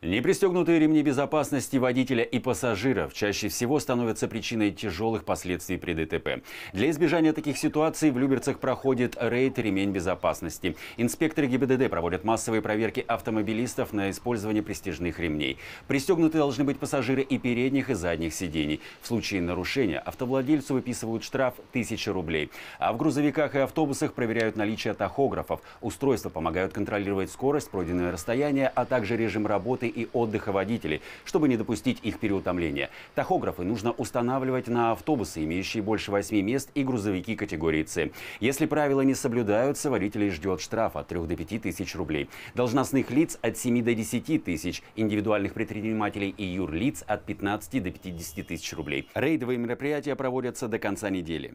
Непристегнутые ремни безопасности водителя и пассажиров чаще всего становятся причиной тяжелых последствий при ДТП. Для избежания таких ситуаций в Люберцах проходит рейд «Ремень безопасности». Инспекторы ГИБДД проводят массовые проверки автомобилистов на использование престижных ремней. Пристегнуты должны быть пассажиры и передних, и задних сидений. В случае нарушения автовладельцу выписывают штраф 1000 рублей. А в грузовиках и автобусах проверяют наличие тахографов. Устройства помогают контролировать скорость, пройденное расстояние, а также режим работы защиты и отдыха водителей, чтобы не допустить их переутомления. Тахографы нужно устанавливать на автобусы, имеющие больше 8 мест, и грузовики категории С. Если правила не соблюдаются, водителей ждет штраф от 3 до 5 тысяч рублей. Должностных лиц от 7 до 10 тысяч, индивидуальных предпринимателей и юрлиц от 15 до 50 тысяч рублей. Рейдовые мероприятия проводятся до конца недели.